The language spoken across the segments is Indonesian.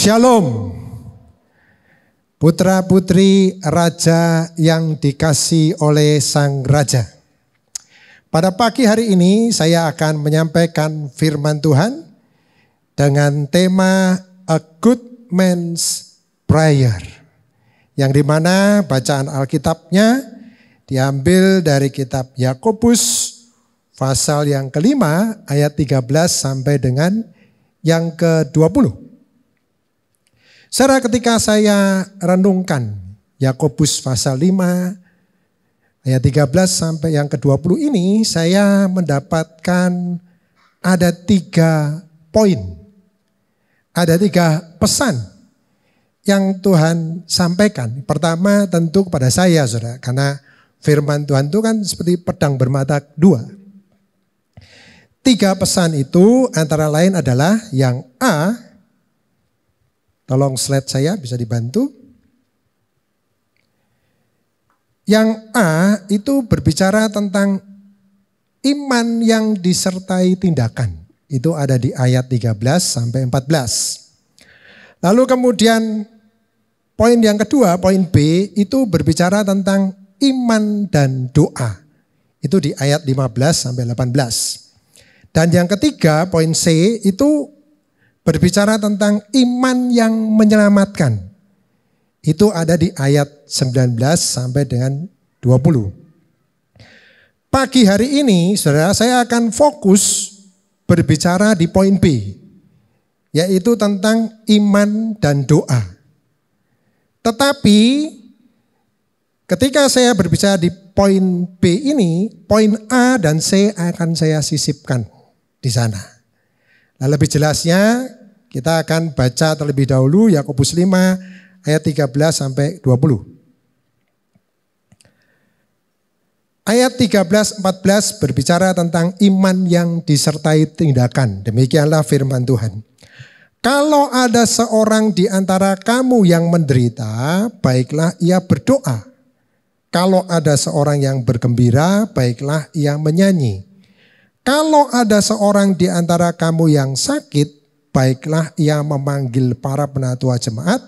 Shalom. Putra-putri raja yang dikasih oleh sang raja. Pada pagi hari ini saya akan menyampaikan firman Tuhan dengan tema A Good Man's Prayer. Yang dimana bacaan Alkitabnya diambil dari kitab Yakobus pasal yang kelima ayat 13 sampai dengan yang ke-20. Saudara ketika saya renungkan Yakobus pasal 5 ayat 13 sampai yang ke-20 ini saya mendapatkan ada tiga poin. Ada tiga pesan yang Tuhan sampaikan. Pertama tentu kepada saya saudara. Karena firman Tuhan itu kan seperti pedang bermata dua. Tiga pesan itu antara lain adalah yang A Tolong slide saya bisa dibantu. Yang A itu berbicara tentang iman yang disertai tindakan. Itu ada di ayat 13 sampai 14. Lalu kemudian poin yang kedua, poin B itu berbicara tentang iman dan doa. Itu di ayat 15 sampai 18. Dan yang ketiga, poin C itu berbicara tentang iman yang menyelamatkan. Itu ada di ayat 19 sampai dengan 20. Pagi hari ini saudara saya akan fokus berbicara di poin B. Yaitu tentang iman dan doa. Tetapi ketika saya berbicara di poin B ini, poin A dan C akan saya sisipkan di sana. Nah lebih jelasnya kita akan baca terlebih dahulu Yakobus 5 ayat 13 sampai 20. Ayat 13 14 berbicara tentang iman yang disertai tindakan. Demikianlah firman Tuhan. Kalau ada seorang di antara kamu yang menderita, baiklah ia berdoa. Kalau ada seorang yang bergembira, baiklah ia menyanyi. Kalau ada seorang di antara kamu yang sakit, baiklah ia memanggil para penatua jemaat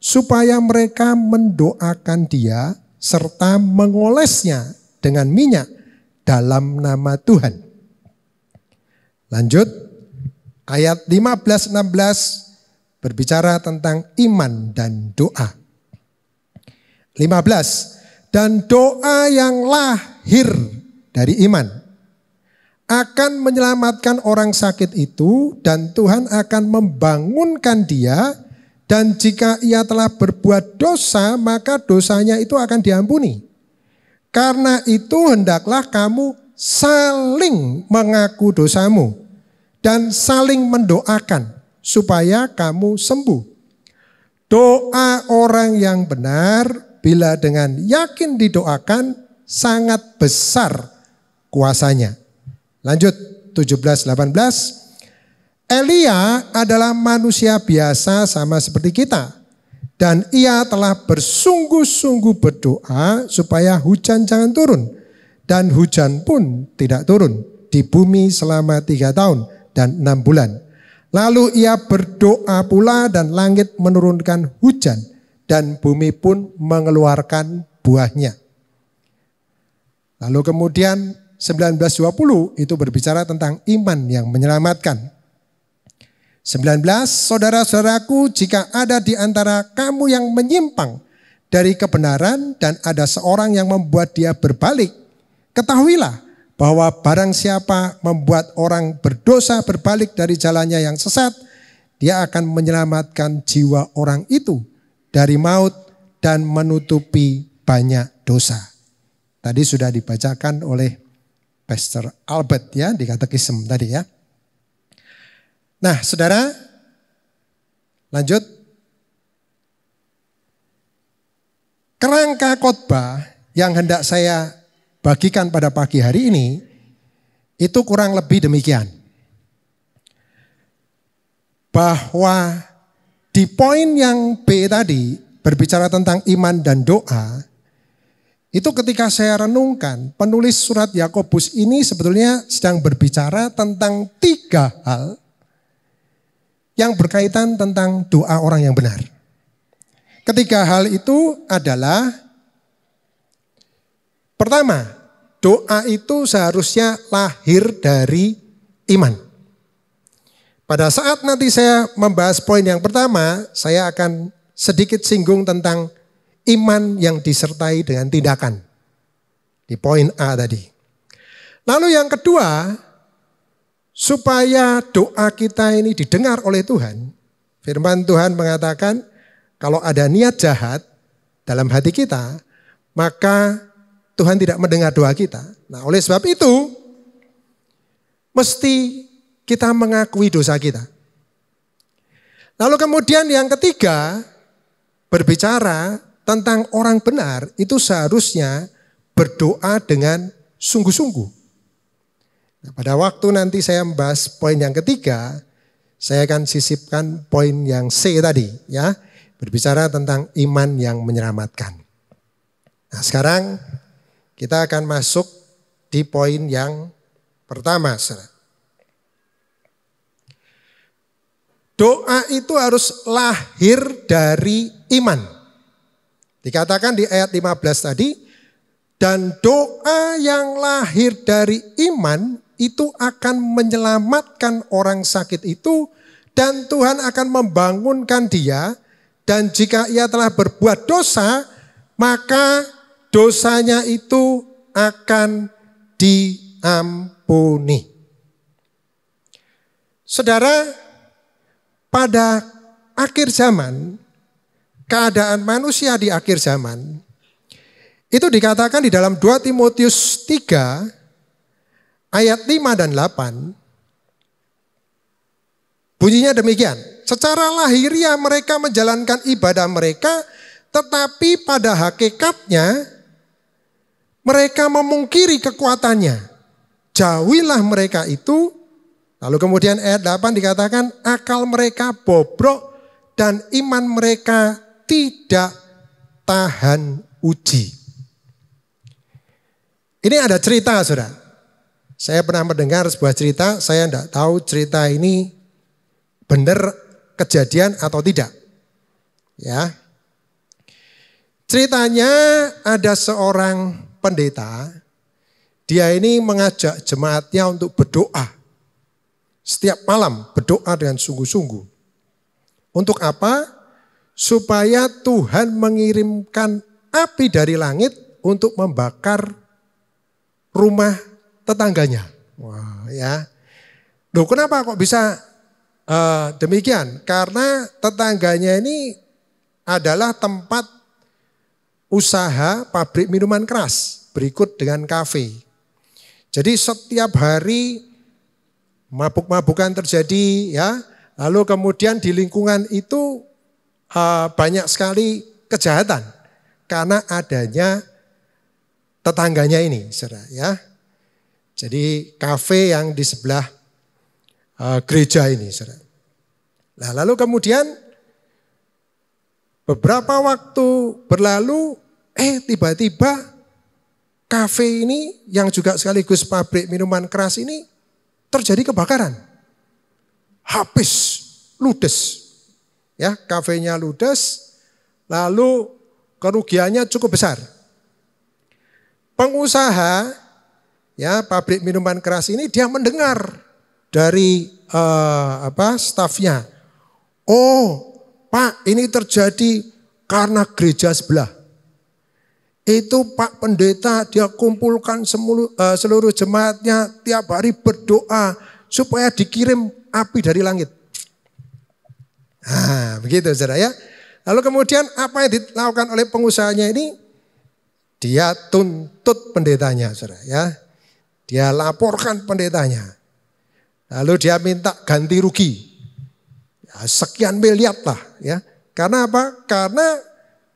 supaya mereka mendoakan dia serta mengolesnya dengan minyak dalam nama Tuhan. Lanjut, ayat 15-16 berbicara tentang iman dan doa. 15, dan doa yang lahir dari iman akan menyelamatkan orang sakit itu dan Tuhan akan membangunkan dia dan jika ia telah berbuat dosa maka dosanya itu akan diampuni. Karena itu hendaklah kamu saling mengaku dosamu dan saling mendoakan supaya kamu sembuh. Doa orang yang benar bila dengan yakin didoakan sangat besar kuasanya. Lanjut 17 18. Elia adalah manusia biasa sama seperti kita. Dan ia telah bersungguh-sungguh berdoa supaya hujan jangan turun. Dan hujan pun tidak turun di bumi selama tiga tahun dan enam bulan. Lalu ia berdoa pula dan langit menurunkan hujan dan bumi pun mengeluarkan buahnya. Lalu kemudian 1920 itu berbicara tentang iman yang menyelamatkan. 19 Saudara-saudaraku, jika ada di antara kamu yang menyimpang dari kebenaran dan ada seorang yang membuat dia berbalik, ketahuilah bahwa barang siapa membuat orang berdosa berbalik dari jalannya yang sesat, dia akan menyelamatkan jiwa orang itu dari maut dan menutupi banyak dosa. Tadi sudah dibacakan oleh Pastor Albert ya di katekism tadi ya. Nah, Saudara lanjut kerangka khotbah yang hendak saya bagikan pada pagi hari ini itu kurang lebih demikian. Bahwa di poin yang B tadi berbicara tentang iman dan doa, itu ketika saya renungkan, penulis surat Yakobus ini sebetulnya sedang berbicara tentang tiga hal yang berkaitan tentang doa orang yang benar. Ketiga hal itu adalah pertama, doa itu seharusnya lahir dari iman. Pada saat nanti saya membahas poin yang pertama, saya akan sedikit singgung tentang iman yang disertai dengan tindakan. Di poin A tadi. Lalu yang kedua, supaya doa kita ini didengar oleh Tuhan, firman Tuhan mengatakan kalau ada niat jahat dalam hati kita, maka Tuhan tidak mendengar doa kita. Nah, oleh sebab itu mesti kita mengakui dosa kita. Lalu kemudian yang ketiga, berbicara tentang orang benar itu seharusnya berdoa dengan sungguh-sungguh. Nah, pada waktu nanti saya membahas poin yang ketiga, saya akan sisipkan poin yang C tadi ya, berbicara tentang iman yang menyelamatkan. Nah, sekarang kita akan masuk di poin yang pertama, Doa itu harus lahir dari iman. Dikatakan di ayat 15 tadi, dan doa yang lahir dari iman itu akan menyelamatkan orang sakit itu dan Tuhan akan membangunkan dia dan jika ia telah berbuat dosa maka dosanya itu akan diampuni. Saudara, pada akhir zaman keadaan manusia di akhir zaman itu dikatakan di dalam 2 Timotius 3 ayat 5 dan 8 bunyinya demikian secara lahiriah mereka menjalankan ibadah mereka tetapi pada hakikatnya mereka memungkiri kekuatannya jauhilah mereka itu lalu kemudian ayat 8 dikatakan akal mereka bobrok dan iman mereka tidak tahan uji. Ini ada cerita, saudara. Saya pernah mendengar sebuah cerita, saya tidak tahu cerita ini benar kejadian atau tidak. Ya, Ceritanya ada seorang pendeta, dia ini mengajak jemaatnya untuk berdoa. Setiap malam berdoa dengan sungguh-sungguh. Untuk apa? supaya Tuhan mengirimkan api dari langit untuk membakar rumah tetangganya. Wah, ya. Loh, kenapa kok bisa uh, demikian? Karena tetangganya ini adalah tempat usaha pabrik minuman keras berikut dengan kafe. Jadi setiap hari mabuk-mabukan terjadi ya. Lalu kemudian di lingkungan itu Ah, banyak sekali kejahatan karena adanya tetangganya ini, saudara ya. Jadi kafe yang di sebelah uh, gereja ini, saudara. Nah, lalu kemudian beberapa waktu berlalu, eh tiba-tiba kafe ini yang juga sekaligus pabrik minuman keras ini terjadi kebakaran. Habis, ludes ya kafenya ludes, lalu kerugiannya cukup besar. Pengusaha ya pabrik minuman keras ini dia mendengar dari uh, apa stafnya, oh Pak ini terjadi karena gereja sebelah. Itu Pak Pendeta dia kumpulkan semulu, uh, seluruh jemaatnya tiap hari berdoa supaya dikirim api dari langit. Nah, begitu saudara ya. Lalu kemudian apa yang dilakukan oleh pengusahanya ini? Dia tuntut pendetanya saudara ya. Dia laporkan pendetanya. Lalu dia minta ganti rugi. Ya, sekian miliar lah ya. Karena apa? Karena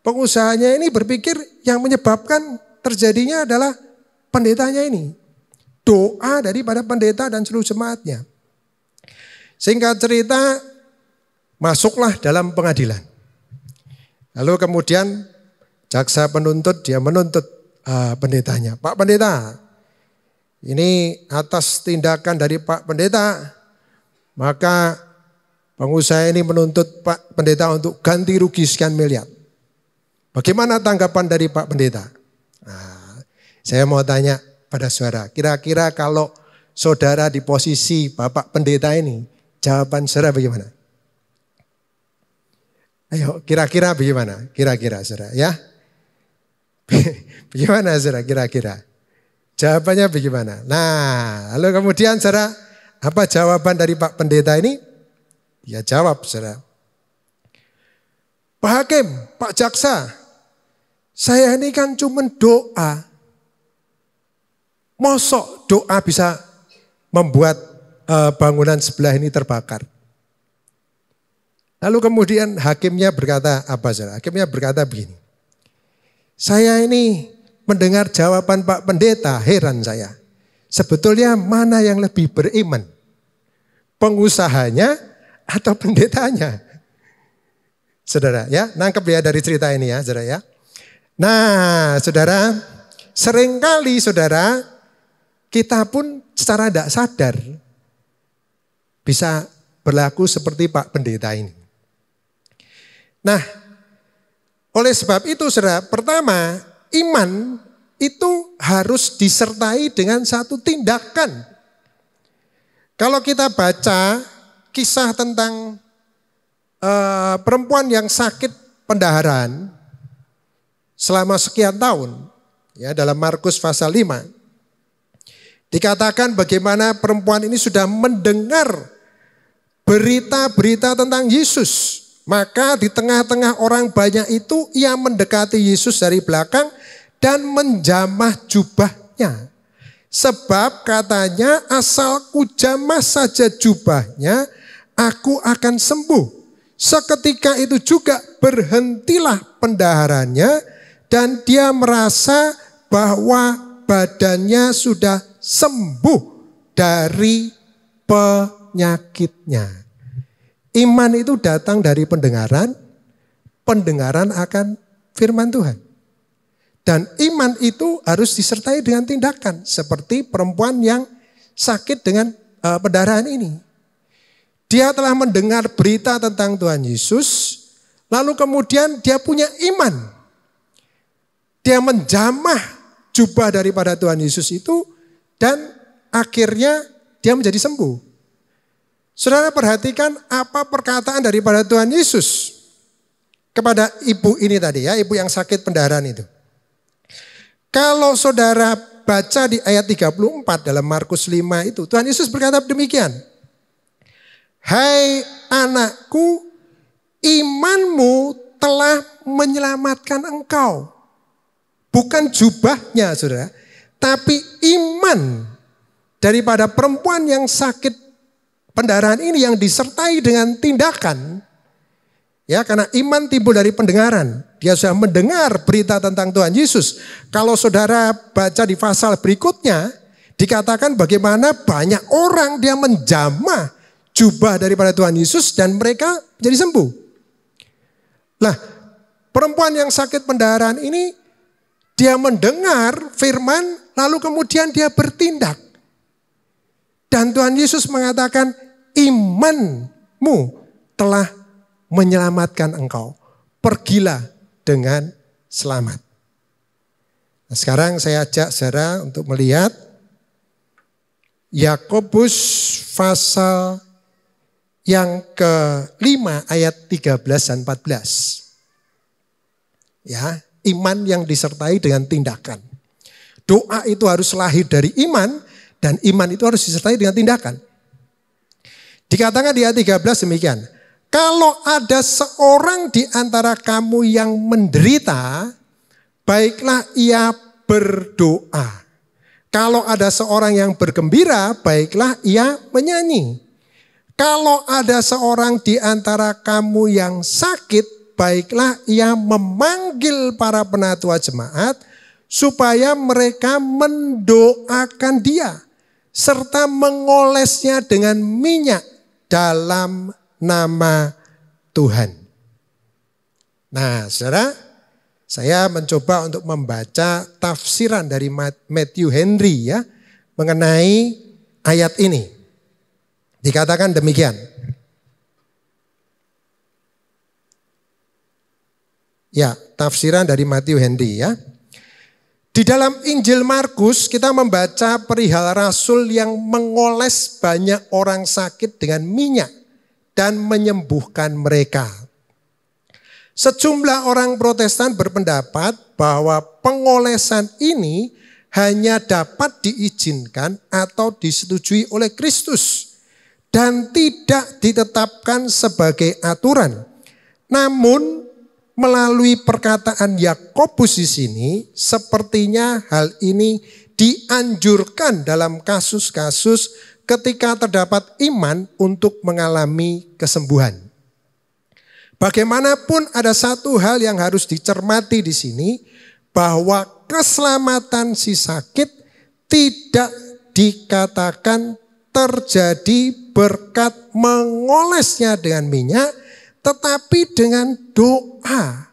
pengusahanya ini berpikir yang menyebabkan terjadinya adalah pendetanya ini. Doa daripada pendeta dan seluruh jemaatnya. Singkat cerita masuklah dalam pengadilan. Lalu kemudian jaksa penuntut dia menuntut uh, pendetanya. Pak pendeta, ini atas tindakan dari Pak pendeta, maka pengusaha ini menuntut Pak pendeta untuk ganti rugi sekian miliar. Bagaimana tanggapan dari Pak pendeta? Nah, saya mau tanya pada suara, kira-kira kalau saudara di posisi Bapak pendeta ini, jawaban saudara bagaimana? Ayo, kira-kira bagaimana? Kira-kira, saudara, ya? bagaimana, saudara, kira-kira? Jawabannya bagaimana? Nah, lalu kemudian, saudara, apa jawaban dari Pak Pendeta ini? Dia ya, jawab, saudara. Pak Hakim, Pak Jaksa, saya ini kan cuma doa. Mosok doa bisa membuat eh, bangunan sebelah ini terbakar. Lalu kemudian hakimnya berkata apa saudara? Hakimnya berkata begini. Saya ini mendengar jawaban Pak Pendeta, heran saya. Sebetulnya mana yang lebih beriman? Pengusahanya atau pendetanya? Saudara ya, nangkep ya dari cerita ini ya saudara ya. Nah saudara, seringkali saudara kita pun secara tidak sadar bisa berlaku seperti Pak Pendeta ini. Nah, oleh sebab itu saudara, pertama iman itu harus disertai dengan satu tindakan. Kalau kita baca kisah tentang uh, perempuan yang sakit pendaharaan selama sekian tahun, ya dalam Markus pasal 5. Dikatakan bagaimana perempuan ini sudah mendengar berita-berita tentang Yesus. Maka di tengah-tengah orang banyak itu ia mendekati Yesus dari belakang dan menjamah jubahnya. Sebab katanya asal ku jamah saja jubahnya aku akan sembuh. Seketika itu juga berhentilah pendaharannya dan dia merasa bahwa badannya sudah sembuh dari penyakitnya. Iman itu datang dari pendengaran, pendengaran akan firman Tuhan. Dan iman itu harus disertai dengan tindakan, seperti perempuan yang sakit dengan uh, pendarahan ini. Dia telah mendengar berita tentang Tuhan Yesus, lalu kemudian dia punya iman. Dia menjamah jubah daripada Tuhan Yesus itu, dan akhirnya dia menjadi sembuh. Saudara perhatikan apa perkataan daripada Tuhan Yesus kepada ibu ini tadi ya, ibu yang sakit pendarahan itu. Kalau saudara baca di ayat 34 dalam Markus 5 itu, Tuhan Yesus berkata demikian. Hai anakku, imanmu telah menyelamatkan engkau. Bukan jubahnya saudara, tapi iman daripada perempuan yang sakit pendarahan ini yang disertai dengan tindakan. Ya, karena iman timbul dari pendengaran. Dia sudah mendengar berita tentang Tuhan Yesus. Kalau saudara baca di pasal berikutnya, dikatakan bagaimana banyak orang dia menjamah jubah daripada Tuhan Yesus dan mereka jadi sembuh. Lah, perempuan yang sakit pendarahan ini dia mendengar firman lalu kemudian dia bertindak. Dan Tuhan Yesus mengatakan imanmu telah menyelamatkan engkau. Pergilah dengan selamat. Nah, sekarang saya ajak saudara untuk melihat Yakobus pasal yang ke kelima ayat 13 dan 14. Ya, iman yang disertai dengan tindakan. Doa itu harus lahir dari iman dan iman itu harus disertai dengan tindakan. Dikatakan di ayat 13 demikian. Kalau ada seorang di antara kamu yang menderita, baiklah ia berdoa. Kalau ada seorang yang bergembira, baiklah ia menyanyi. Kalau ada seorang di antara kamu yang sakit, baiklah ia memanggil para penatua jemaat supaya mereka mendoakan dia serta mengolesnya dengan minyak dalam nama Tuhan. Nah, saudara, saya mencoba untuk membaca tafsiran dari Matthew Henry ya mengenai ayat ini. Dikatakan demikian. Ya, tafsiran dari Matthew Henry ya. Di dalam Injil Markus kita membaca perihal rasul yang mengoles banyak orang sakit dengan minyak dan menyembuhkan mereka. Sejumlah orang Protestan berpendapat bahwa pengolesan ini hanya dapat diizinkan atau disetujui oleh Kristus dan tidak ditetapkan sebagai aturan. Namun melalui perkataan Yakobus di sini sepertinya hal ini dianjurkan dalam kasus-kasus ketika terdapat iman untuk mengalami kesembuhan. Bagaimanapun ada satu hal yang harus dicermati di sini bahwa keselamatan si sakit tidak dikatakan terjadi berkat mengolesnya dengan minyak tetapi dengan doa.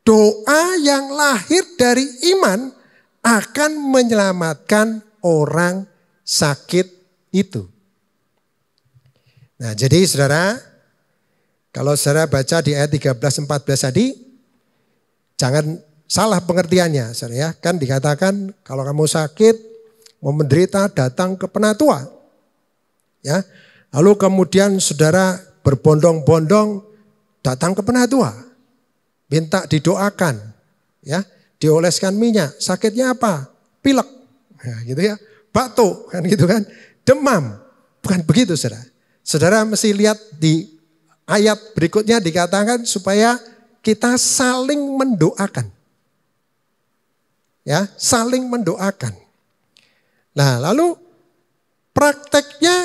Doa yang lahir dari iman akan menyelamatkan orang sakit itu. Nah jadi saudara, kalau saudara baca di ayat 13-14 tadi, jangan salah pengertiannya. Saudara ya. Kan dikatakan kalau kamu sakit, mau menderita, datang ke penatua. Ya, Lalu kemudian saudara berbondong-bondong Datang ke penatua, minta didoakan, ya, dioleskan minyak. Sakitnya apa? Pilek, ya, gitu ya. Batuk, kan gitu kan. Demam, bukan begitu, saudara. Saudara mesti lihat di ayat berikutnya dikatakan supaya kita saling mendoakan. Ya, saling mendoakan. Nah, lalu prakteknya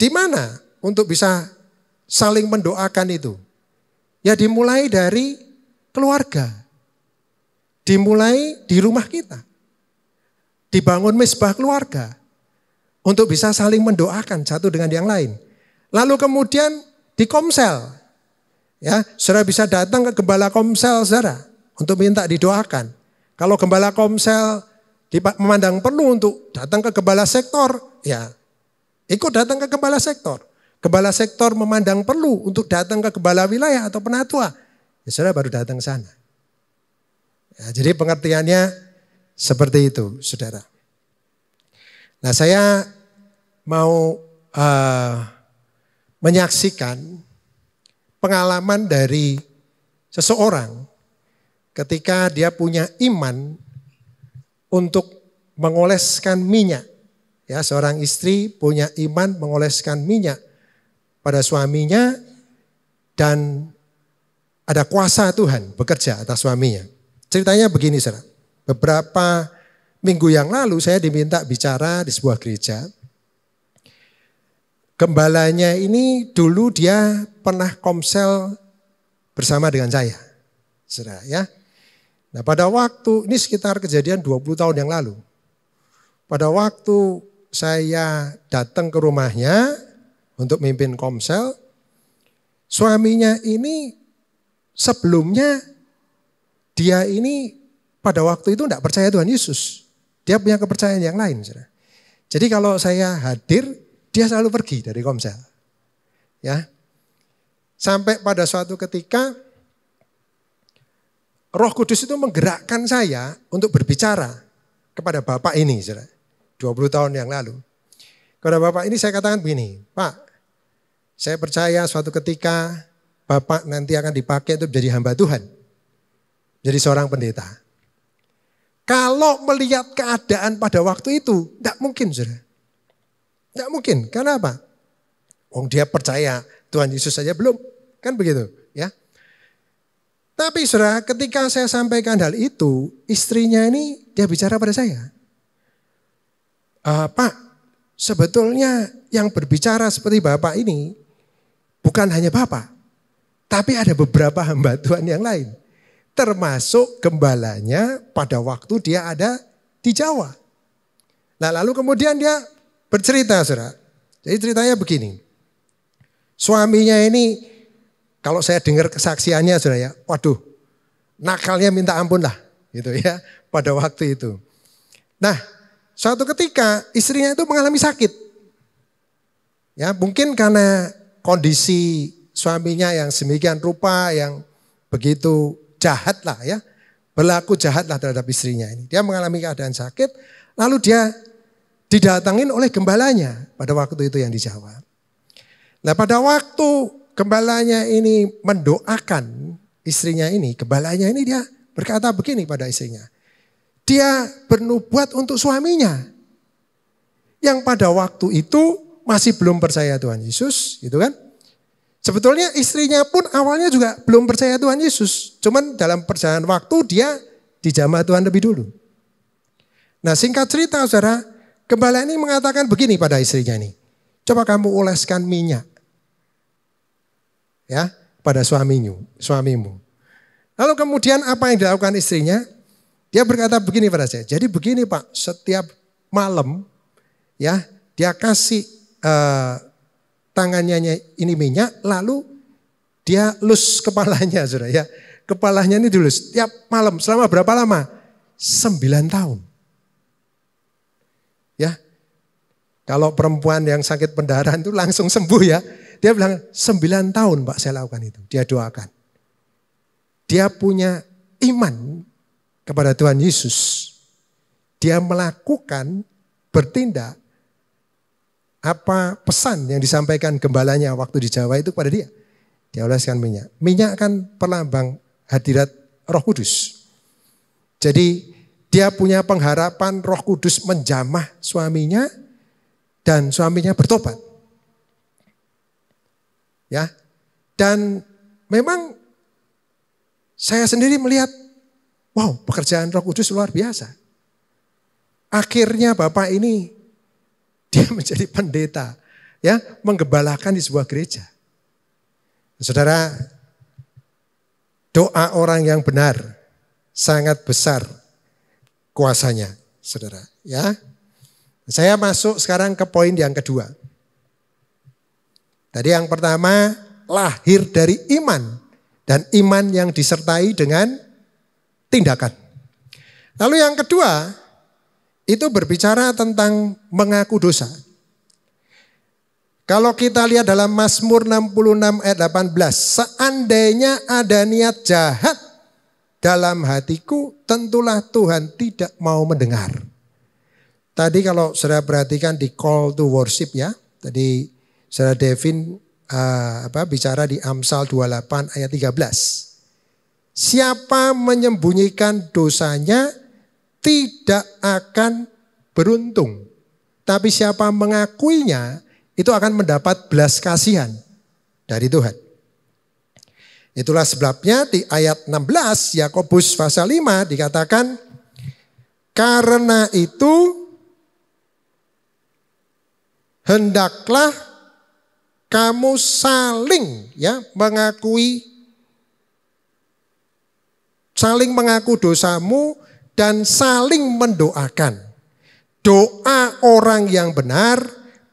di mana untuk bisa saling mendoakan itu? Ya dimulai dari keluarga. Dimulai di rumah kita. Dibangun misbah keluarga. Untuk bisa saling mendoakan satu dengan yang lain. Lalu kemudian di komsel. Ya, saudara bisa datang ke gembala komsel saudara. Untuk minta didoakan. Kalau gembala komsel memandang perlu untuk datang ke gembala sektor. Ya, ikut datang ke gembala sektor. Kepala sektor memandang perlu untuk datang ke kepala wilayah atau penatua. Ya saudara baru datang sana. Ya, jadi pengertiannya seperti itu saudara. Nah saya mau uh, menyaksikan pengalaman dari seseorang ketika dia punya iman untuk mengoleskan minyak. Ya, seorang istri punya iman mengoleskan minyak pada suaminya dan ada kuasa Tuhan bekerja atas suaminya. Ceritanya begini saudara. Beberapa minggu yang lalu saya diminta bicara di sebuah gereja. Gembalanya ini dulu dia pernah komsel bersama dengan saya. Saudara ya. Nah pada waktu ini sekitar kejadian 20 tahun yang lalu. Pada waktu saya datang ke rumahnya, untuk mimpin Komsel. Suaminya ini sebelumnya dia ini pada waktu itu tidak percaya Tuhan Yesus. Dia punya kepercayaan yang lain. Jadi kalau saya hadir, dia selalu pergi dari Komsel. Ya. Sampai pada suatu ketika Roh Kudus itu menggerakkan saya untuk berbicara kepada Bapak ini, dua 20 tahun yang lalu. Kepada Bapak ini saya katakan begini, Pak, saya percaya suatu ketika Bapak nanti akan dipakai untuk menjadi hamba Tuhan. Jadi seorang pendeta. Kalau melihat keadaan pada waktu itu, tidak mungkin sudah, Tidak mungkin, karena apa? Wong oh, dia percaya Tuhan Yesus saja belum. Kan begitu ya. Tapi sudah ketika saya sampaikan hal itu, istrinya ini dia bicara pada saya. E, Pak, sebetulnya yang berbicara seperti Bapak ini Bukan hanya Bapak, tapi ada beberapa hamba Tuhan yang lain. Termasuk gembalanya pada waktu dia ada di Jawa. Nah lalu kemudian dia bercerita saudara. Jadi ceritanya begini. Suaminya ini kalau saya dengar kesaksiannya saudara ya. Waduh nakalnya minta ampun lah gitu ya pada waktu itu. Nah suatu ketika istrinya itu mengalami sakit. Ya mungkin karena kondisi suaminya yang semikian rupa, yang begitu jahat lah ya. Berlaku jahat lah terhadap istrinya ini. Dia mengalami keadaan sakit, lalu dia didatangin oleh gembalanya pada waktu itu yang di Jawa. Nah pada waktu gembalanya ini mendoakan istrinya ini, gembalanya ini dia berkata begini pada istrinya. Dia bernubuat untuk suaminya. Yang pada waktu itu masih belum percaya Tuhan Yesus, gitu kan? Sebetulnya istrinya pun awalnya juga belum percaya Tuhan Yesus. Cuman dalam perjalanan waktu dia dijamah Tuhan lebih dulu. Nah singkat cerita saudara, gembala ini mengatakan begini pada istrinya ini. Coba kamu oleskan minyak. Ya, pada suamimu, suamimu. Lalu kemudian apa yang dilakukan istrinya? Dia berkata begini pada saya. Jadi begini Pak, setiap malam ya dia kasih Eh, tangannya ini minyak, lalu dia lus kepalanya, saudara ya. Kepalanya ini dulu setiap malam selama berapa lama? Sembilan tahun. Ya, kalau perempuan yang sakit pendarahan itu langsung sembuh ya. Dia bilang sembilan tahun pak saya lakukan itu. Dia doakan. Dia punya iman kepada Tuhan Yesus. Dia melakukan bertindak apa pesan yang disampaikan gembalanya waktu di Jawa itu kepada dia. Dia oleskan minyak. Minyak kan perlambang hadirat roh kudus. Jadi dia punya pengharapan roh kudus menjamah suaminya dan suaminya bertobat. Ya. Dan memang saya sendiri melihat wow, pekerjaan Roh Kudus luar biasa. Akhirnya Bapak ini dia menjadi pendeta, ya, menggembalakan di sebuah gereja. Saudara, doa orang yang benar sangat besar kuasanya, Saudara, ya. Saya masuk sekarang ke poin yang kedua. Tadi yang pertama lahir dari iman dan iman yang disertai dengan tindakan. Lalu yang kedua, itu berbicara tentang mengaku dosa. Kalau kita lihat dalam Mazmur 66 ayat 18, seandainya ada niat jahat dalam hatiku, tentulah Tuhan tidak mau mendengar. Tadi kalau sudah perhatikan di call to worship ya, tadi saudara Devin uh, apa bicara di Amsal 28 ayat 13. Siapa menyembunyikan dosanya, tidak akan beruntung. Tapi siapa mengakuinya itu akan mendapat belas kasihan dari Tuhan. Itulah sebabnya di ayat 16 Yakobus pasal 5 dikatakan karena itu hendaklah kamu saling ya mengakui saling mengaku dosamu dan saling mendoakan. Doa orang yang benar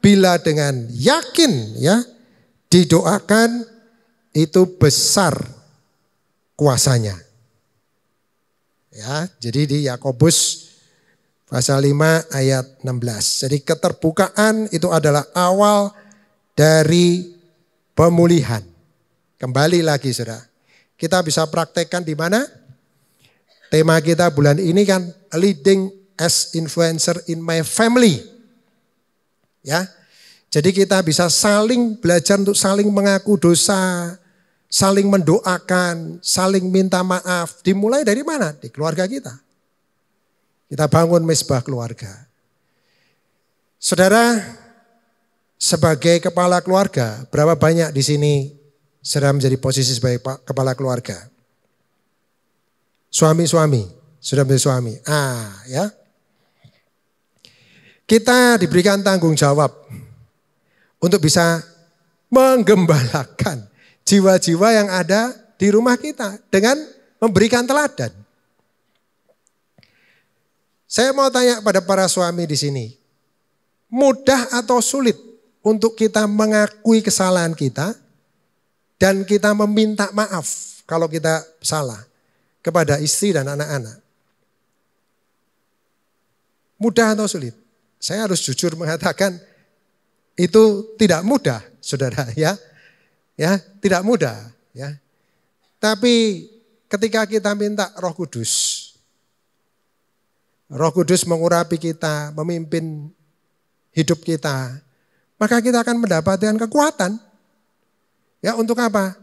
bila dengan yakin ya didoakan itu besar kuasanya. Ya, jadi di Yakobus pasal 5 ayat 16. Jadi keterbukaan itu adalah awal dari pemulihan. Kembali lagi Saudara. Kita bisa praktekkan di mana? Tema kita bulan ini kan leading as influencer in my family. Ya. Jadi kita bisa saling belajar untuk saling mengaku dosa, saling mendoakan, saling minta maaf. Dimulai dari mana? Di keluarga kita. Kita bangun mesbah keluarga. Saudara, sebagai kepala keluarga, berapa banyak di sini saudara menjadi posisi sebagai kepala keluarga? Suami-suami, sudah menjadi suami. Ah, ya. Kita diberikan tanggung jawab untuk bisa menggembalakan jiwa-jiwa yang ada di rumah kita dengan memberikan teladan. Saya mau tanya pada para suami di sini, mudah atau sulit untuk kita mengakui kesalahan kita dan kita meminta maaf kalau kita salah kepada istri dan anak-anak. Mudah atau sulit? Saya harus jujur mengatakan itu tidak mudah, Saudara ya. Ya, tidak mudah, ya. Tapi ketika kita minta Roh Kudus, Roh Kudus mengurapi kita, memimpin hidup kita, maka kita akan mendapatkan kekuatan. Ya, untuk apa?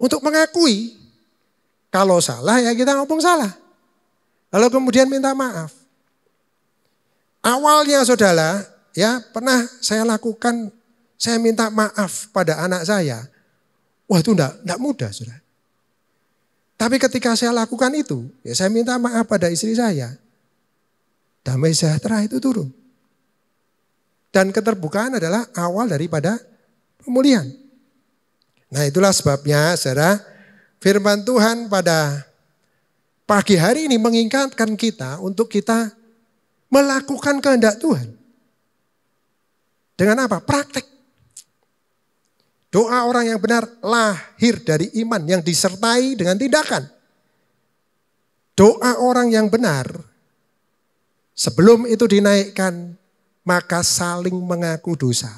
Untuk mengakui kalau salah ya kita ngomong salah. Lalu kemudian minta maaf. Awalnya saudara, ya pernah saya lakukan, saya minta maaf pada anak saya. Wah itu enggak, enggak mudah saudara. Tapi ketika saya lakukan itu, ya saya minta maaf pada istri saya. Damai sejahtera itu turun. Dan keterbukaan adalah awal daripada pemulihan. Nah itulah sebabnya saudara, Firman Tuhan pada pagi hari ini mengingatkan kita untuk kita melakukan kehendak Tuhan. Dengan apa? Praktik. Doa orang yang benar lahir dari iman yang disertai dengan tindakan. Doa orang yang benar sebelum itu dinaikkan maka saling mengaku dosa.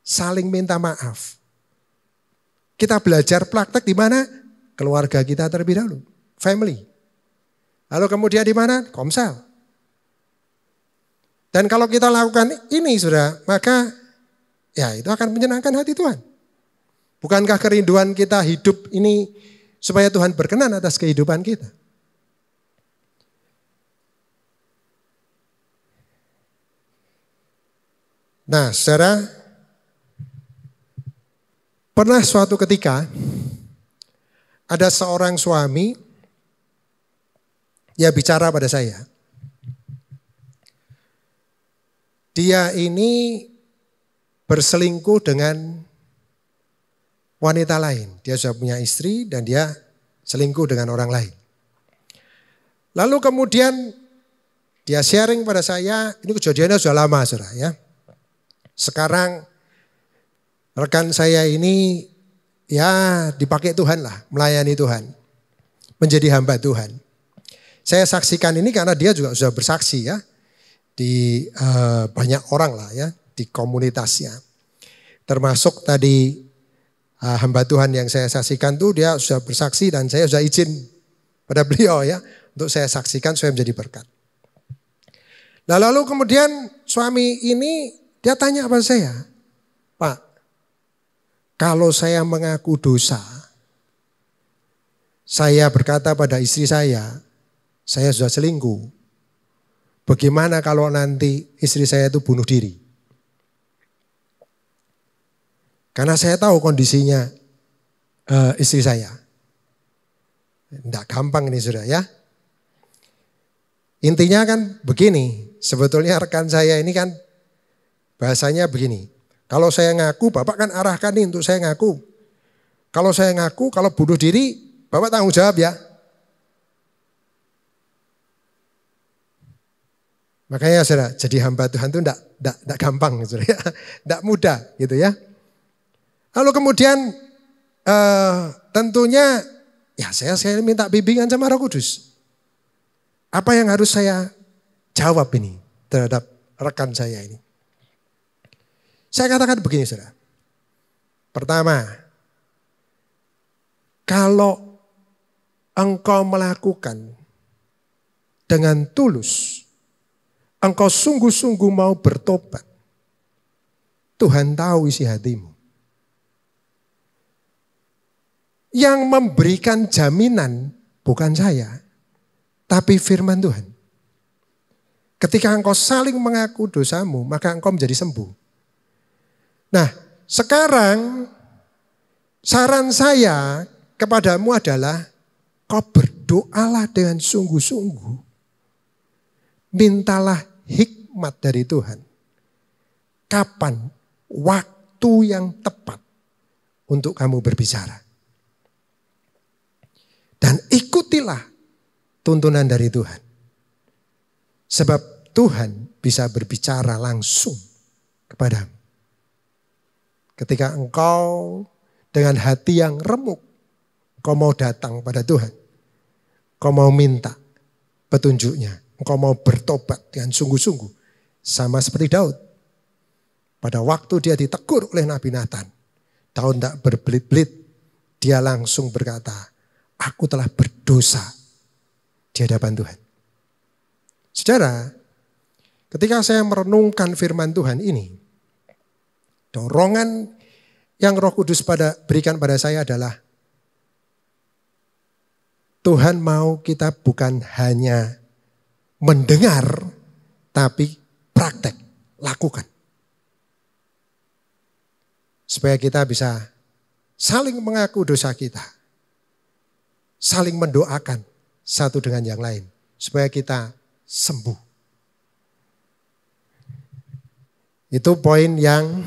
Saling minta maaf. Kita belajar praktek di mana? Keluarga kita terlebih dahulu, family. Lalu kemudian di mana? Komsel. Dan kalau kita lakukan ini sudah, maka ya itu akan menyenangkan hati Tuhan. Bukankah kerinduan kita hidup ini supaya Tuhan berkenan atas kehidupan kita? Nah, secara Pernah suatu ketika ada seorang suami ya bicara pada saya. Dia ini berselingkuh dengan wanita lain. Dia sudah punya istri dan dia selingkuh dengan orang lain. Lalu kemudian dia sharing pada saya, ini kejadiannya sudah lama saudara ya. Sekarang Rekan saya ini ya dipakai Tuhan lah, melayani Tuhan. Menjadi hamba Tuhan. Saya saksikan ini karena dia juga sudah bersaksi ya. Di uh, banyak orang lah ya, di komunitasnya. Termasuk tadi uh, hamba Tuhan yang saya saksikan tuh dia sudah bersaksi dan saya sudah izin pada beliau ya. Untuk saya saksikan supaya menjadi berkat. Nah lalu kemudian suami ini dia tanya apa saya? Kalau saya mengaku dosa, saya berkata pada istri saya, saya sudah selingkuh. Bagaimana kalau nanti istri saya itu bunuh diri? Karena saya tahu kondisinya uh, istri saya. Tidak gampang ini sudah ya. Intinya kan begini, sebetulnya rekan saya ini kan bahasanya begini. Kalau saya ngaku, Bapak kan arahkan nih untuk saya ngaku. Kalau saya ngaku, kalau bunuh diri, Bapak tanggung jawab ya. Makanya saudara, jadi hamba Tuhan itu enggak, enggak, enggak gampang, saudara, ya. enggak mudah gitu ya. Lalu kemudian eh, tentunya ya saya, saya minta bimbingan sama Roh Kudus. Apa yang harus saya jawab ini terhadap rekan saya ini? Saya katakan begini saudara. Pertama, kalau engkau melakukan dengan tulus, engkau sungguh-sungguh mau bertobat, Tuhan tahu isi hatimu. Yang memberikan jaminan bukan saya, tapi firman Tuhan. Ketika engkau saling mengaku dosamu, maka engkau menjadi sembuh. Nah, sekarang saran saya kepadamu adalah kau berdoalah dengan sungguh-sungguh. Mintalah hikmat dari Tuhan. Kapan waktu yang tepat untuk kamu berbicara. Dan ikutilah tuntunan dari Tuhan. Sebab Tuhan bisa berbicara langsung kepadamu. Ketika engkau dengan hati yang remuk, engkau mau datang pada Tuhan. Engkau mau minta petunjuknya. Engkau mau bertobat dengan sungguh-sungguh. Sama seperti Daud. Pada waktu dia ditegur oleh Nabi Nathan. Daud tidak berbelit-belit. Dia langsung berkata, aku telah berdosa di hadapan Tuhan. sejarah ketika saya merenungkan firman Tuhan ini, dorongan yang Roh Kudus pada berikan pada saya adalah Tuhan mau kita bukan hanya mendengar tapi praktek, lakukan. Supaya kita bisa saling mengaku dosa kita. Saling mendoakan satu dengan yang lain supaya kita sembuh. Itu poin yang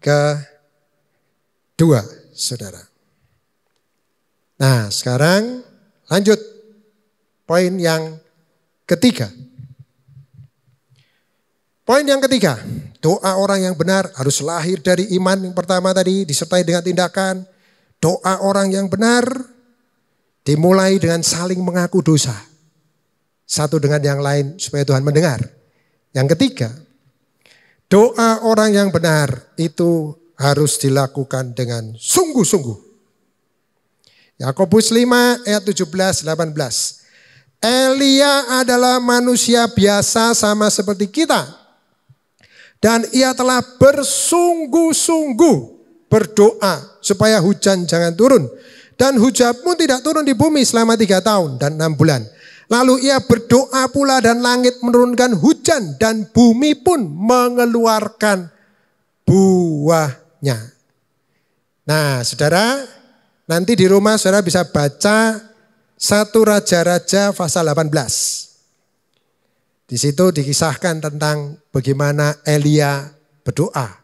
kedua, saudara. Nah, sekarang lanjut poin yang ketiga. Poin yang ketiga, doa orang yang benar harus lahir dari iman yang pertama tadi disertai dengan tindakan. Doa orang yang benar dimulai dengan saling mengaku dosa. Satu dengan yang lain supaya Tuhan mendengar. Yang ketiga, Doa orang yang benar itu harus dilakukan dengan sungguh-sungguh. Yakobus 5 ayat 17 18. Elia adalah manusia biasa sama seperti kita. Dan ia telah bersungguh-sungguh berdoa supaya hujan jangan turun. Dan hujan pun tidak turun di bumi selama tiga tahun dan enam bulan. Lalu ia berdoa pula dan langit menurunkan hujan dan bumi pun mengeluarkan buahnya. Nah saudara, nanti di rumah saudara bisa baca satu Raja-Raja pasal 18. Di situ dikisahkan tentang bagaimana Elia berdoa.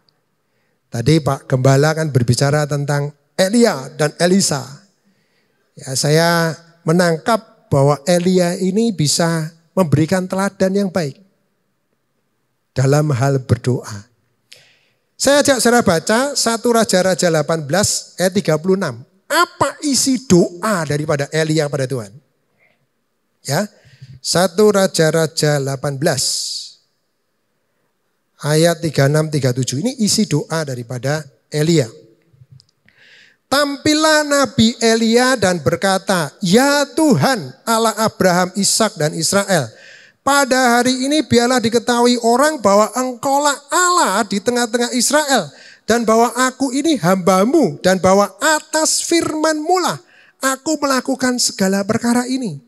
Tadi Pak Gembala kan berbicara tentang Elia dan Elisa. Ya, saya menangkap bahwa Elia ini bisa memberikan teladan yang baik dalam hal berdoa. Saya ajak saudara baca 1 Raja-Raja 18 ayat 36. Apa isi doa daripada Elia pada Tuhan? Ya. 1 Raja-Raja 18 ayat 36 37. Ini isi doa daripada Elia. Tampillah Nabi Elia dan berkata, Ya Tuhan Allah Abraham, Ishak dan Israel. Pada hari ini biarlah diketahui orang bahwa engkaulah Allah di tengah-tengah Israel. Dan bahwa aku ini hambamu dan bahwa atas firman mula aku melakukan segala perkara ini.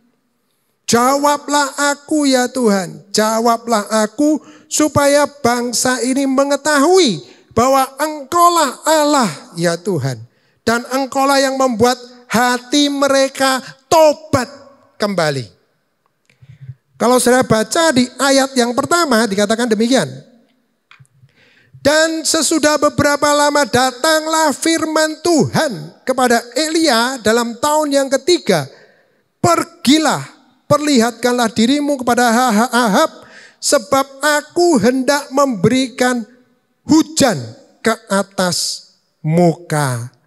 Jawablah aku ya Tuhan, jawablah aku supaya bangsa ini mengetahui bahwa engkaulah Allah ya Tuhan. Dan engkaulah yang membuat hati mereka tobat kembali. Kalau saya baca di ayat yang pertama dikatakan demikian. Dan sesudah beberapa lama datanglah firman Tuhan kepada Elia dalam tahun yang ketiga. Pergilah, perlihatkanlah dirimu kepada Ahab sebab aku hendak memberikan hujan ke atas muka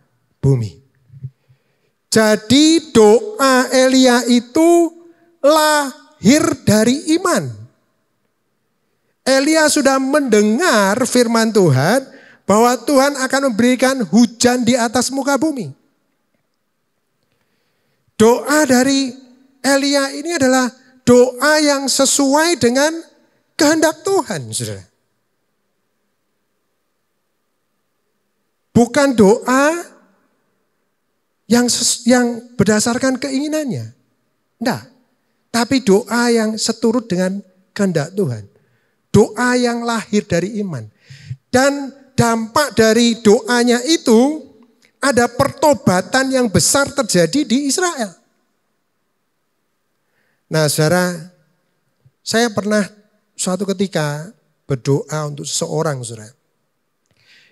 bumi. Jadi doa Elia itu lahir dari iman. Elia sudah mendengar firman Tuhan bahwa Tuhan akan memberikan hujan di atas muka bumi. Doa dari Elia ini adalah doa yang sesuai dengan kehendak Tuhan, saudara. Bukan doa yang yang berdasarkan keinginannya. Enggak. Tapi doa yang seturut dengan kehendak Tuhan. Doa yang lahir dari iman. Dan dampak dari doanya itu ada pertobatan yang besar terjadi di Israel. Nah saudara, saya pernah suatu ketika berdoa untuk seorang, saudara.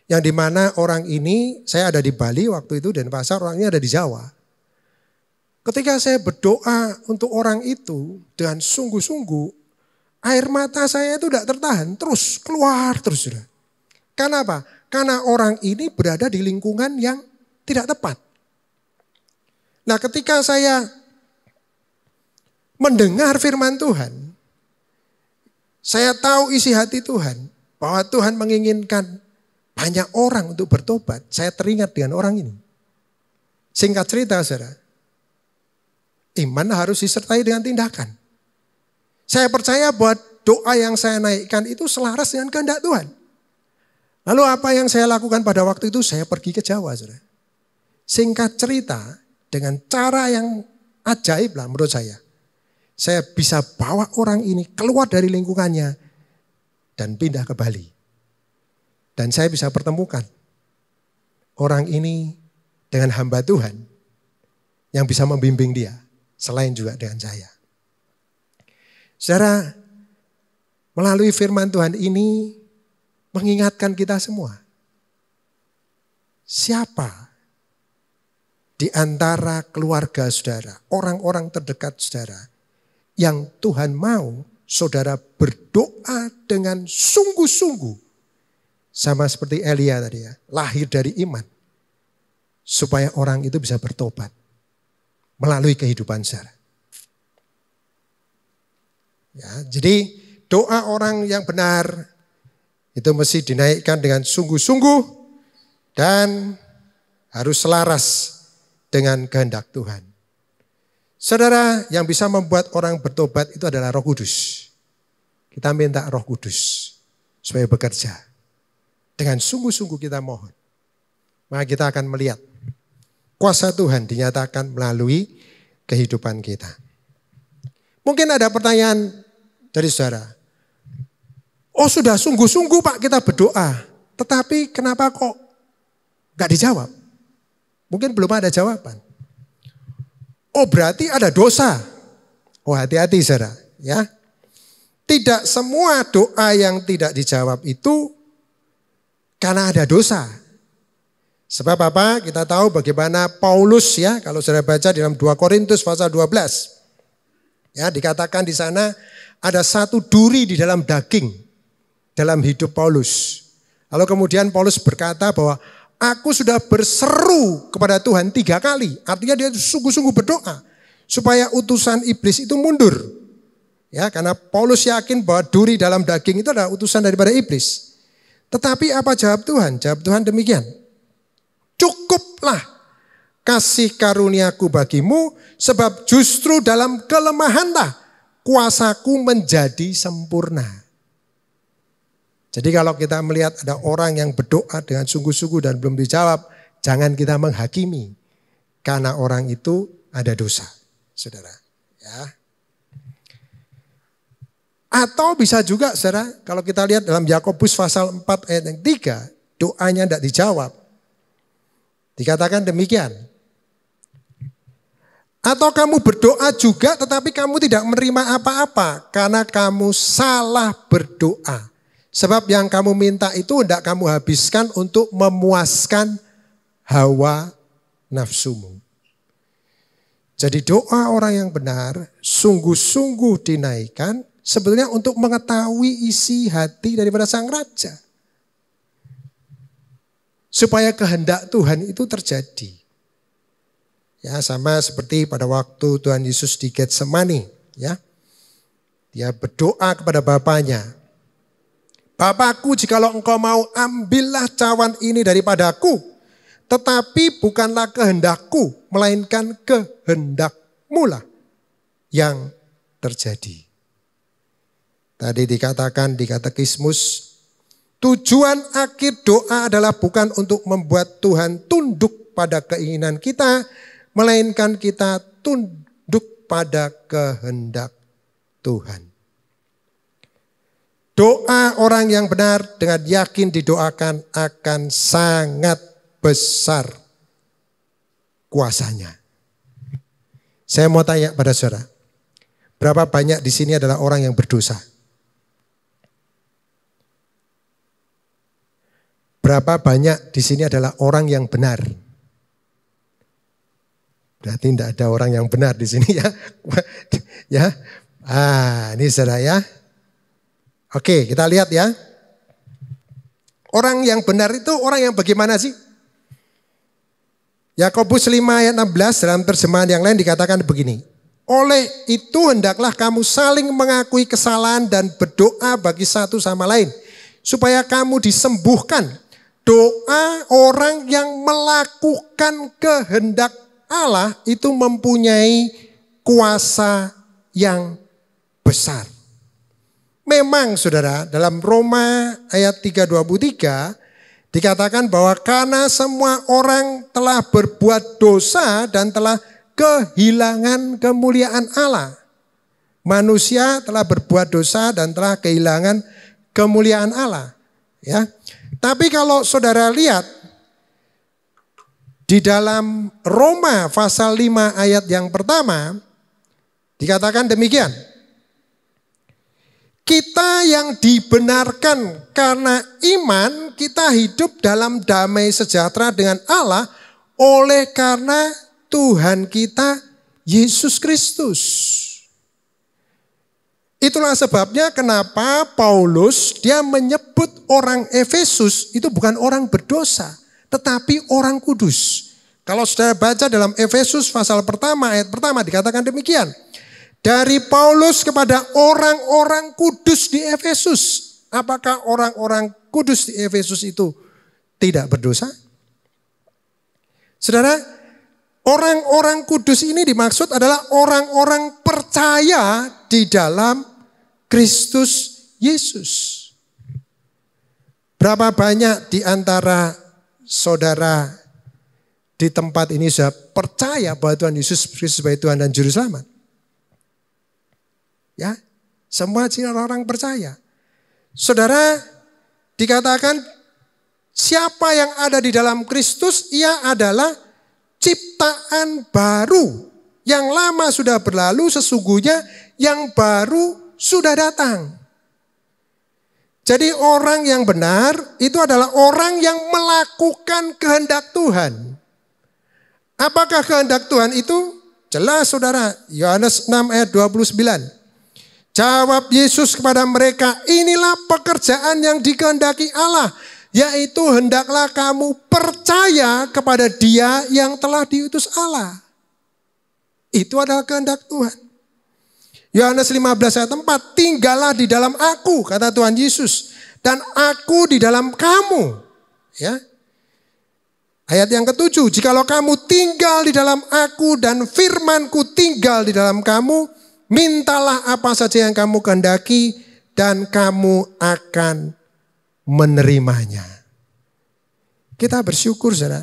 Yang dimana orang ini, saya ada di Bali waktu itu, dan Denpasar, orangnya ada di Jawa. Ketika saya berdoa untuk orang itu dengan sungguh-sungguh, air mata saya itu tidak tertahan, terus keluar terus. Sudah. Karena apa? Karena orang ini berada di lingkungan yang tidak tepat. Nah ketika saya mendengar firman Tuhan, saya tahu isi hati Tuhan bahwa Tuhan menginginkan banyak orang untuk bertobat, saya teringat dengan orang ini. Singkat cerita saudara, iman harus disertai dengan tindakan. Saya percaya bahwa doa yang saya naikkan itu selaras dengan kehendak Tuhan. Lalu apa yang saya lakukan pada waktu itu, saya pergi ke Jawa. Saudara. Singkat cerita, dengan cara yang ajaib lah menurut saya. Saya bisa bawa orang ini keluar dari lingkungannya dan pindah ke Bali. Dan saya bisa pertemukan orang ini dengan hamba Tuhan yang bisa membimbing dia selain juga dengan saya. Secara melalui firman Tuhan ini mengingatkan kita semua. Siapa di antara keluarga saudara, orang-orang terdekat saudara yang Tuhan mau saudara berdoa dengan sungguh-sungguh sama seperti Elia tadi ya, lahir dari iman. Supaya orang itu bisa bertobat melalui kehidupan Sarah. Ya, jadi doa orang yang benar itu mesti dinaikkan dengan sungguh-sungguh dan harus selaras dengan kehendak Tuhan. Saudara, yang bisa membuat orang bertobat itu adalah Roh Kudus. Kita minta Roh Kudus supaya bekerja dengan sungguh-sungguh kita mohon, maka kita akan melihat kuasa Tuhan dinyatakan melalui kehidupan kita. Mungkin ada pertanyaan dari saudara. Oh sudah sungguh-sungguh Pak kita berdoa, tetapi kenapa kok gak dijawab? Mungkin belum ada jawaban. Oh berarti ada dosa. Oh hati-hati saudara ya. Tidak semua doa yang tidak dijawab itu karena ada dosa. Sebab apa? Kita tahu bagaimana Paulus ya, kalau sudah baca di dalam 2 Korintus pasal 12. Ya, dikatakan di sana ada satu duri di dalam daging dalam hidup Paulus. Lalu kemudian Paulus berkata bahwa aku sudah berseru kepada Tuhan tiga kali. Artinya dia sungguh-sungguh berdoa supaya utusan iblis itu mundur. Ya, karena Paulus yakin bahwa duri dalam daging itu adalah utusan daripada iblis. Tetapi apa jawab Tuhan? Jawab Tuhan demikian. Cukuplah kasih karuniaku bagimu sebab justru dalam kelemahanlah kuasaku menjadi sempurna. Jadi kalau kita melihat ada orang yang berdoa dengan sungguh-sungguh dan belum dijawab, jangan kita menghakimi karena orang itu ada dosa, Saudara. Ya. Atau bisa juga saudara, kalau kita lihat dalam Yakobus pasal 4 ayat yang 3, doanya tidak dijawab. Dikatakan demikian. Atau kamu berdoa juga tetapi kamu tidak menerima apa-apa karena kamu salah berdoa. Sebab yang kamu minta itu tidak kamu habiskan untuk memuaskan hawa nafsumu. Jadi doa orang yang benar sungguh-sungguh dinaikkan Sebetulnya untuk mengetahui isi hati daripada sang raja. Supaya kehendak Tuhan itu terjadi. Ya, sama seperti pada waktu Tuhan Yesus di Getsemani, ya. Dia berdoa kepada Bapaknya. Bapakku jikalau engkau mau ambillah cawan ini daripadaku. Tetapi bukanlah kehendakku, melainkan kehendakmu lah yang terjadi. Tadi dikatakan di katekismus, tujuan akhir doa adalah bukan untuk membuat Tuhan tunduk pada keinginan kita, melainkan kita tunduk pada kehendak Tuhan. Doa orang yang benar dengan yakin didoakan akan sangat besar kuasanya. Saya mau tanya pada saudara, berapa banyak di sini adalah orang yang berdosa? berapa banyak di sini adalah orang yang benar. Berarti tidak ada orang yang benar di sini ya. ya. Ah, ini saudara ya. Oke, kita lihat ya. Orang yang benar itu orang yang bagaimana sih? Yakobus 5 ayat 16 dalam terjemahan yang lain dikatakan begini. Oleh itu hendaklah kamu saling mengakui kesalahan dan berdoa bagi satu sama lain. Supaya kamu disembuhkan doa orang yang melakukan kehendak Allah itu mempunyai kuasa yang besar. Memang saudara dalam Roma ayat 323 dikatakan bahwa karena semua orang telah berbuat dosa dan telah kehilangan kemuliaan Allah. Manusia telah berbuat dosa dan telah kehilangan kemuliaan Allah. Ya, tapi kalau saudara lihat di dalam Roma pasal 5 ayat yang pertama dikatakan demikian. Kita yang dibenarkan karena iman, kita hidup dalam damai sejahtera dengan Allah oleh karena Tuhan kita Yesus Kristus. Itulah sebabnya kenapa Paulus dia menyebut orang Efesus itu bukan orang berdosa, tetapi orang kudus. Kalau sudah baca dalam Efesus pasal pertama ayat pertama dikatakan demikian. Dari Paulus kepada orang-orang kudus di Efesus. Apakah orang-orang kudus di Efesus itu tidak berdosa? Saudara, Orang-orang kudus ini dimaksud adalah orang-orang percaya di dalam Kristus Yesus. Berapa banyak di antara saudara di tempat ini sudah percaya bahwa Tuhan Yesus Kristus sebagai Tuhan dan Juru Selamat? Ya, semua sini orang-orang percaya. Saudara, dikatakan siapa yang ada di dalam Kristus, ia adalah ciptaan baru. Yang lama sudah berlalu, sesungguhnya yang baru sudah datang. Jadi orang yang benar itu adalah orang yang melakukan kehendak Tuhan. Apakah kehendak Tuhan itu? Jelas saudara, Yohanes 6 ayat 29. Jawab Yesus kepada mereka, inilah pekerjaan yang dikehendaki Allah yaitu hendaklah kamu percaya kepada Dia yang telah diutus Allah. Itu adalah kehendak Tuhan. Yohanes 15 ayat 4, tinggallah di dalam aku, kata Tuhan Yesus. Dan aku di dalam kamu. Ya. Ayat yang ketujuh, jikalau kamu tinggal di dalam aku dan firmanku tinggal di dalam kamu, mintalah apa saja yang kamu kehendaki dan kamu akan menerimanya. Kita bersyukur saudara.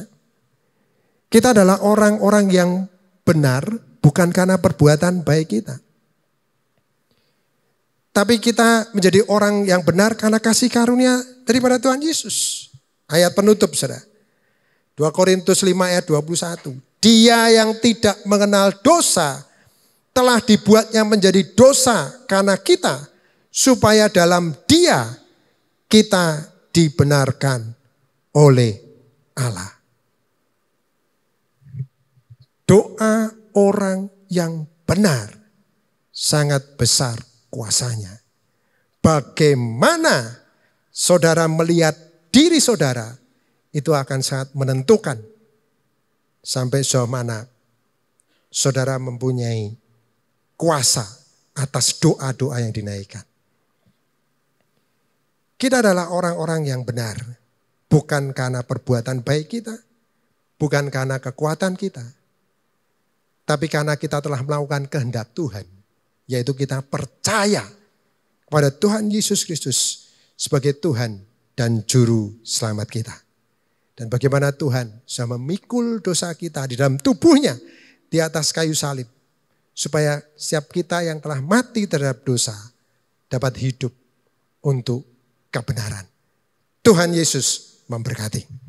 Kita adalah orang-orang yang benar bukan karena perbuatan baik kita. Tapi kita menjadi orang yang benar karena kasih karunia daripada Tuhan Yesus. Ayat penutup saudara. 2 Korintus 5 ayat 21. Dia yang tidak mengenal dosa telah dibuatnya menjadi dosa karena kita supaya dalam dia kita dibenarkan oleh Allah. Doa orang yang benar sangat besar kuasanya. Bagaimana saudara melihat diri saudara itu akan sangat menentukan sampai sejauh mana saudara mempunyai kuasa atas doa-doa yang dinaikkan. Kita adalah orang-orang yang benar. Bukan karena perbuatan baik kita. Bukan karena kekuatan kita. Tapi karena kita telah melakukan kehendak Tuhan. Yaitu kita percaya kepada Tuhan Yesus Kristus sebagai Tuhan dan Juru Selamat kita. Dan bagaimana Tuhan sudah memikul dosa kita di dalam tubuhnya di atas kayu salib. Supaya siap kita yang telah mati terhadap dosa dapat hidup untuk kebenaran. Tuhan Yesus memberkati.